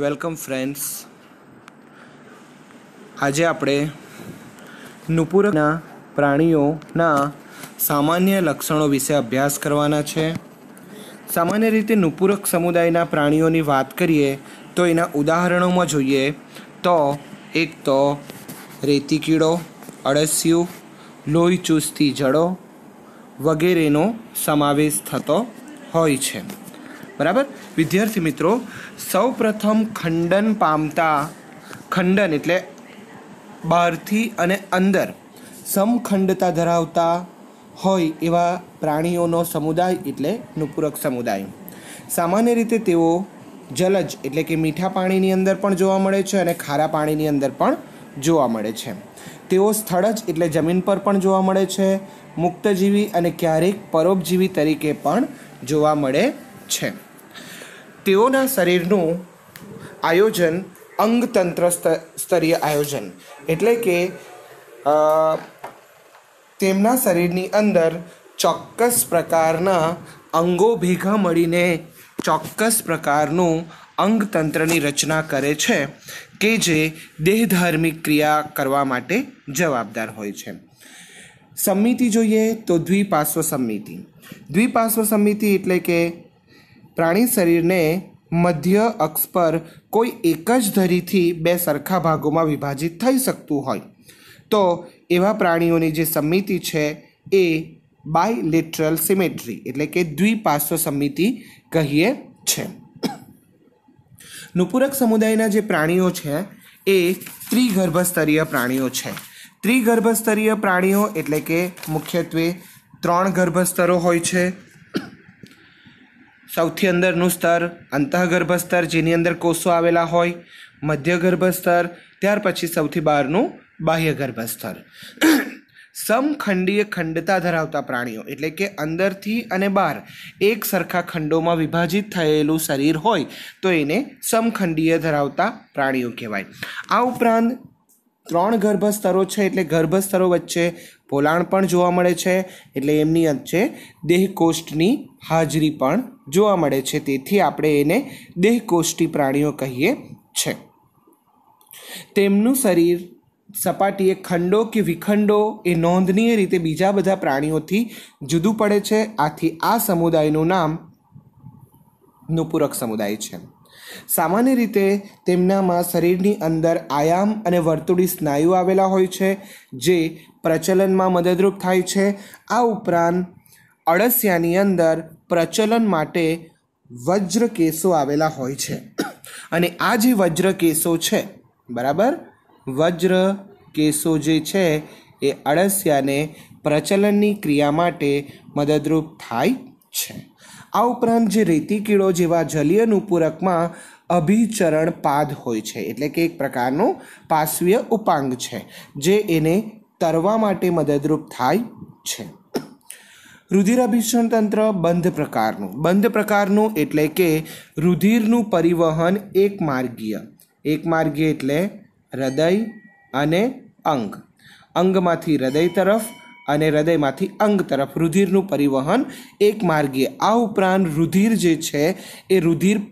welcome friends આજે આપણે નુપુરના પ્રાણીઓના સામાન્ય લક્ષણો વિશે અભ્યાસ કરવાના છે સામાન્ય રીતે નુપુરક સમુદાયના પ્રાણીઓની વાત કરીએ તો એના ઉદાહરણોમાં જોઈએ તો એક તો રેતી કીડો અળસિયું લોહી ચુસ્તી જડો વગેરેનો સમાવેશ થતો હોય છે બરાબર વિદ્યાર્થી મિત્રો સૌપ્રથમ ખંડન પામતા ખંડન એટલે બહારથી અને અંદર સમખંડતા ધરાવતા હોય એવા પ્રાણીઓનો સમુદાય એટલે નુપૂરક સમુદાય સામાન્ય રીતે તેઓ જલજ એટલે કે મીઠા પાણીની અંદર પણ જોવા મળે છે અને ખારા પાણીની અંદર પણ જોવા મળે છે તેઓ સ્થળ જ એટલે જમીન પર પણ જોવા મળે છે મુક્તજીવી અને ક્યારેક પરોપજીવી તરીકે પણ જોવા મળે છે તેઓના શરીરનું આયોજન અંગતંત્ર સ્તરીય આયોજન એટલે કે તેમના શરીરની અંદર ચોક્કસ પ્રકારના અંગો ભેગા મળીને ચોક્કસ પ્રકારનું અંગતંત્રની રચના કરે છે કે જે દેહધાર્મિક ક્રિયા કરવા માટે જવાબદાર હોય છે સમિતિ જોઈએ તો દ્વિપાર્શ્વ સમિતિ દ્વિપાર્શ્વ સમિતિ એટલે કે પ્રાણી શરીરને મધ્ય અક્ષ પર કોઈ એક જ ધરીથી બે સરખા ભાગોમાં વિભાજિત થઈ શકતું હોય તો એવા પ્રાણીઓની જે સમિતિ છે એ બાયલેટરલ સિમેટ્રી એટલે કે દ્વિપાર્શ્વ સમિતિ કહીએ છે નુપૂરક સમુદાયના જે પ્રાણીઓ છે એ ત્રિગર્ભસ્તરીય પ્રાણીઓ છે ત્રિગર્ભસ્તરીય પ્રાણીઓ એટલે કે મુખ્યત્વે ત્રણ ગર્ભસ્તરો હોય છે સૌથી અંદરનું સ્તર અંતઃગર્ભ સ્તર જેની અંદર કોષો આવેલા હોય મધ્યગર્ભ સ્તર ત્યાર પછી સૌથી બહારનું બાહ્યગર્ભ સ્તર સમખંડીય ખંડતા ધરાવતા પ્રાણીઓ એટલે કે અંદરથી અને બહાર એક સરખા ખંડોમાં વિભાજિત થયેલું શરીર હોય તો એને સમખંડીય ધરાવતા પ્રાણીઓ કહેવાય આ ઉપરાંત ત્રણ ગર્ભસ્તરો છે એટલે ગર્ભસ્તરો વચ્ચે પોલાણ પણ જોવા મળે છે એટલે એમની વચ્ચે દેહકોષ્ઠની હાજરી પણ જોવા મળે છે તેથી આપણે એને દેહકોષ્ઠી પ્રાણીઓ કહીએ છે તેમનું શરીર સપાટીએ ખંડો કે વિખંડો એ નોંધનીય રીતે બીજા બધા પ્રાણીઓથી જુદું પડે છે આથી આ સમુદાયનું નામ નુપૂરક સમુદાય છે સામાન્ય રીતે તેમનામાં શરીરની અંદર આયામ અને વર્તુળી સ્નાયુ આવેલા હોય છે જે પ્રચલનમાં મદદરૂપ થાય છે આ ઉપરાંત અળસિયાની અંદર પ્રચલન માટે વજ્ર કેસો આવેલા હોય છે અને આ જે વજ્ર કેસો છે બરાબર વજ્ર કેસો જે છે એ અળસિયાને પ્રચલનની ક્રિયા માટે મદદરૂપ થાય છે આ ઉપરાંત જે રેતીકીડો જેવા જલીય નુપૂરકમાં અભિચરણ પાદ હોય છે એટલે કે એક પ્રકારનું પાશ્વીય ઉપાંગ છે જે એને તરવા માટે મદદરૂપ થાય છે રુધિરાભિષણ તંત્ર બંધ પ્રકારનું બંધ પ્રકારનું એટલે કે રુધિરનું પરિવહન એક માર્ગીય એક માર્ગીય એટલે હૃદય અને અંગ અંગમાંથી હૃદય તરફ અને હૃદયમાંથી અંગ તરફ રુધિરનું પરિવહન એક માર્ગીય આ ઉપરાંત રુધિર જે છે એ રુધિર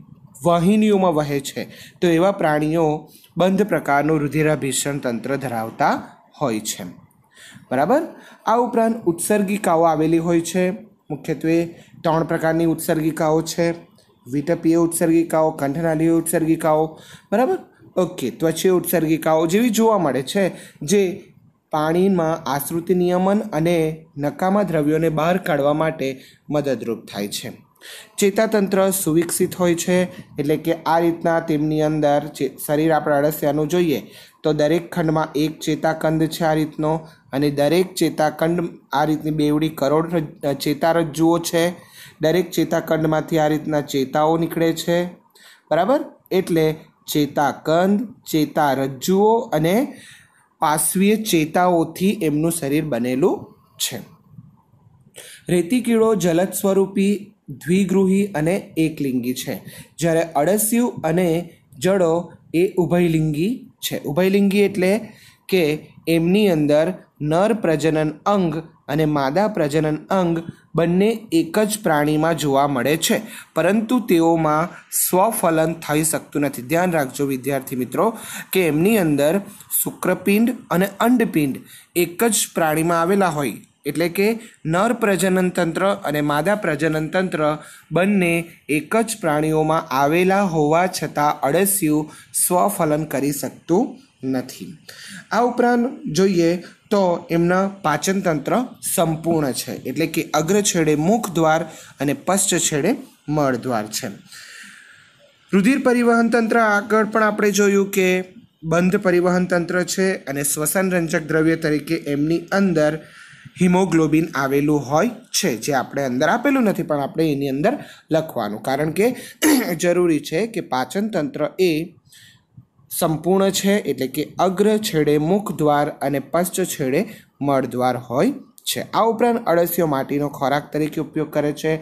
વાહિનીઓમાં વહે છે તો એવા પ્રાણીઓ બંધ પ્રકારનું રુધિરાભિષણ તંત્ર ધરાવતા હોય છે બરાબર આ ઉપરાંત ઉત્સર્ગિકાઓ આવેલી હોય છે મુખ્યત્વે ત્રણ પ્રકારની ઉત્સર્ગિકાઓ છે વિટપીય ઉત્સર્ગિકાઓ કંઠનાલીય ઉત્સર્ગિકાઓ બરાબર ઓકે ત્વચીય ઉત્સર્ગિકાઓ જેવી જોવા મળે છે જે પાણીમાં આશ્રુતિ નિયમન અને નકામા દ્રવ્યોને બહાર કાઢવા માટે મદદરૂપ થાય છે ચેતાતંત્ર સુવિકસિત હોય છે એટલે કે આ રીતના તેમની અંદર શરીર આપણે અળસિયાનું જોઈએ તો દરેક ખંડમાં એક ચેતાકંદ છે આ રીતનો અને દરેક ચેતાકંડ આ રીતની બેવડી કરોડ ચેતારજ્જુઓ છે દરેક ચેતાકંડમાંથી આ રીતના ચેતાઓ નીકળે છે બરાબર એટલે ચેતાકંદ ચેતારજ્જુઓ અને પાશ્વીય ચેતાઓથી એમનું શરીર બનેલું છે રેતી કીડો જલદ સ્વરૂપી દ્વિગૃહી અને એકલિંગી છે જ્યારે અળસિયું અને જડો એ ઉભયલિંગી છે ઉભયલિંગી એટલે કે એમની અંદર નર પ્રજનન અંગ અને માદા પ્રજનન અંગ બંને એક જ પ્રાણીમાં જોવા મળે છે પરંતુ તેઓમાં સ્વફલન થઈ શકતું નથી ધ્યાન રાખજો વિદ્યાર્થી મિત્રો કે એમની અંદર શુક્રપિંડ અને અંડપિંડ એક જ પ્રાણીમાં આવેલા હોય એટલે કે નર પ્રજનન તંત્ર અને માદા પ્રજનન તંત્ર બંને એક જ પ્રાણીઓમાં આવેલા હોવા છતાં અળસિયું સ્વફલન કરી શકતું નથી આ ઉપરાંત જોઈએ તો એમના પાચન તંત્ર સંપૂર્ણ છે એટલે કે અગ્ર છેડે મુખ દ્વાર અને પશ્ચ છેડે મળ દ્વાર છે રુધિર પરિવહન તંત્ર આગળ પણ આપણે જોયું કે બંધ પરિવહન તંત્ર છે અને શ્વસન રંજક દ્રવ્ય તરીકે એમની અંદર હિમોગ્લોબિન આવેલું હોય છે જે આપણે અંદર આપેલું નથી પણ આપણે એની અંદર લખવાનું કારણ કે જરૂરી છે કે પાચન તંત્ર એ સંપૂર્ણ છે એટલે કે અગ્ર છેડે મુખ દ્વાર અને પશ્ચ છેડે મળદ્વાર હોય છે આ ઉપરાંત અળસીઓ માટીનો ખોરાક તરીકે ઉપયોગ કરે છે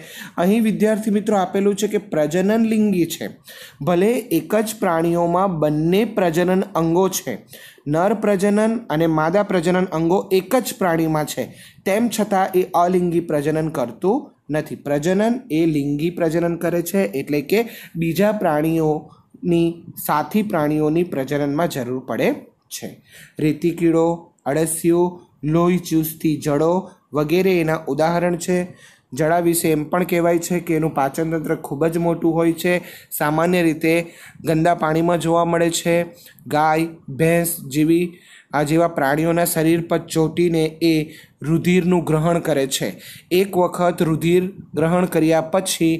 અહીં વિદ્યાર્થી મિત્રો આપેલું છે કે પ્રજનન લિંગી છે ભલે એક જ પ્રાણીઓમાં બંને પ્રજનન અંગો છે નર પ્રજનન અને માદા પ્રજનન અંગો એક જ પ્રાણીમાં છે તેમ છતાં એ અલિંગી પ્રજનન કરતું નથી પ્રજનન એ લિંગી પ્રજનન કરે છે એટલે કે બીજા પ્રાણીઓની સાથી પ્રાણીઓની પ્રજનનમાં જરૂર પડે છે રેતી કીડો અળસિયું લોહી ચૂસતી જડો વગેરે એના ઉદાહરણ છે જળા વિશે એમ પણ કહેવાય છે કે એનું પાચનતંત્ર ખૂબ જ મોટું હોય છે સામાન્ય રીતે ગંદા પાણીમાં જોવા મળે છે ગાય ભેંસ જેવી આ જેવા પ્રાણીઓના શરીર પર ચોંટીને એ રુધિરનું ગ્રહણ કરે છે એક વખત રુધિર ગ્રહણ કર્યા પછી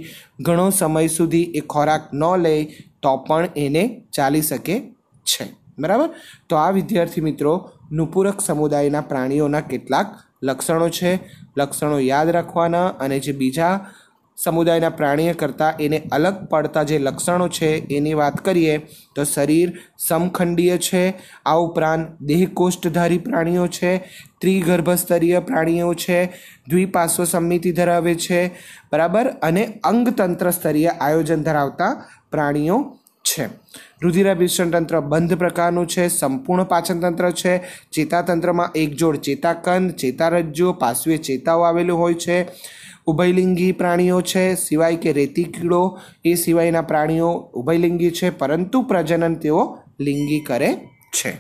ઘણો સમય સુધી એ ખોરાક ન લે તો પણ એને ચાલી શકે છે બરાબર તો આ વિદ્યાર્થી મિત્રો નુપૂરક સમુદાયના પ્રાણીઓના કેટલાક લક્ષણો છે લક્ષણો યાદ રાખવાના અને જે બીજા સમુદાયના પ્રાણીઓ કરતાં એને અલગ પડતા જે લક્ષણો છે એની વાત કરીએ તો શરીર સમખંડીય છે આ ઉપરાંત દેહકોષ્ઠધારી પ્રાણીઓ છે ત્રિગર્ભસ્તરીય પ્રાણીઓ છે દ્વિપાશ્વ સમિતિ ધરાવે છે બરાબર અને અંગતંત્ર સ્તરીય આયોજન ધરાવતા પ્રાણીઓ છે રુધિરાભિષણ તંત્ર બંધ પ્રકારનું છે સંપૂર્ણ પાચનતંત્ર છે ચેતાતંત્રમાં એકજોડ ચેતાકંદ ચેતારજ્જુ પાશ્વે ચેતાઓ આવેલું હોય છે ઉભયલિંગી પ્રાણીઓ છે સિવાય કે રેતી કીડો એ સિવાયના પ્રાણીઓ ઉભયલિંગી છે પરંતુ પ્રજનન તેઓ લિંગી કરે છે